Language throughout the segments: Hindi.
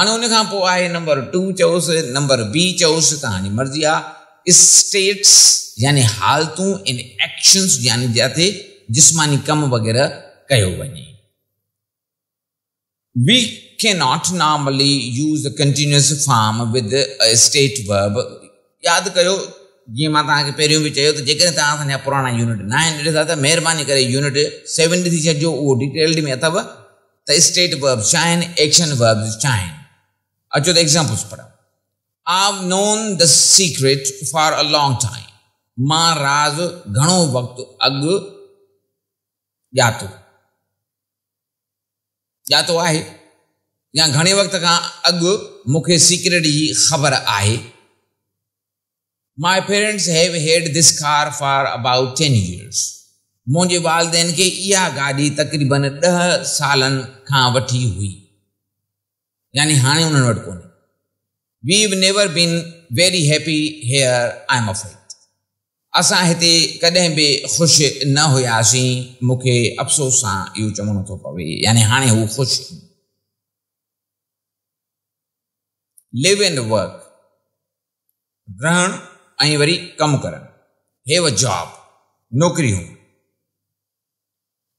हाणे उन खां पोइ आहे नंबर टू चयोसि नंबर बी चयोसि त मर्ज़ी आहे स्टेट्स यानी हालतूं इन एक्शन्स यानी जिते जिस्मानी कम वग़ैरह कयो वञे we cannot not normally use continuous form form with state verb यादि कयो जीअं मां तव्हांखे पहिरियों बि चयो त तो जेकॾहिं तव्हां असांजा पुराणा यूनिट न आहिनि ॾिठा त तो महिरबानी करे यूनिट सेवन ॾिसी छॾिजो उहो डिटेल्ड में अथव त स्टेट वर्ब्स छा आहिनि एक्शन वर्ब्स छा आहिनि अच्छा एग्जाम्पल्स पढ़ा आव known the secret for a long time मां राज घणो वक्त अग जातो जातो आहे या घने वक़्त खां अॻु मूंखे सीक्रेट जी ख़बर आहे my parents have had this car for about ten years मुंहिंजे वालदेन खे इहा गाॾी तक़रीबन ॾह सालनि खां हुई यानी उन्होंने उन्हनि वटि we have never been very happy here I am affect असा हिते कॾहिं भी खुश न हुयासीं मूंखे अफ़सोस सां यो चवणो तो पवे यानी हाणे वो खुश लिव एंड वर्क रहण ऐं वरी कमु करणु हैव अ जॉब नौकरी हुअणु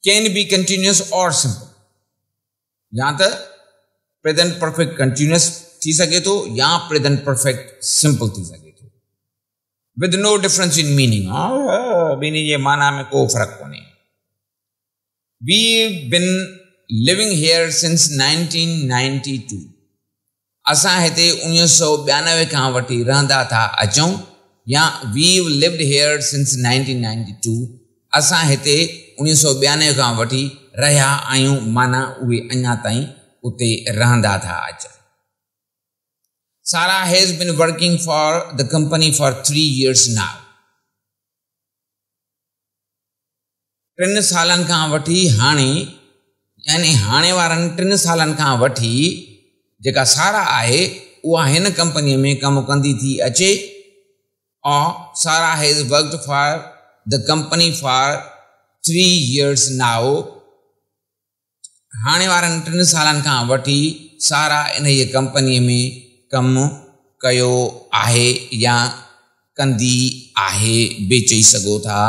कैन बी कंटिन्यूस और सिंपल या त प्रेजेंट परफेक्ट कंटिन्यूस थी सके तो या प्रेजेंट परफेक्ट सिंपल थी सके तो with no difference in meaning meaning ये माना में कोई फर्क को नहीं we been living here since 1992 असा हिते 1992 का वी रहा था अचूं या वी लिव्ड हेयर सिंस 1992 असा सौ बयानवे का वी रहा आयु माना उवे अन्या ताई उते रहंदा था अच Sarah has been working for the company for three years now टिनि सालनि खां वठी हाणे यानी हाणे वारनि टिनि सालनि खां वठी जेका सारा आहे उहा हिन कंपनीअ में कमु कंदी थी अचे और Sarah has work for the company for three years now हाणे वारनि टिन साल वी सारा इन ई कंपनीअ में कम कयो आहे या कंदी आहे बि चई सघो था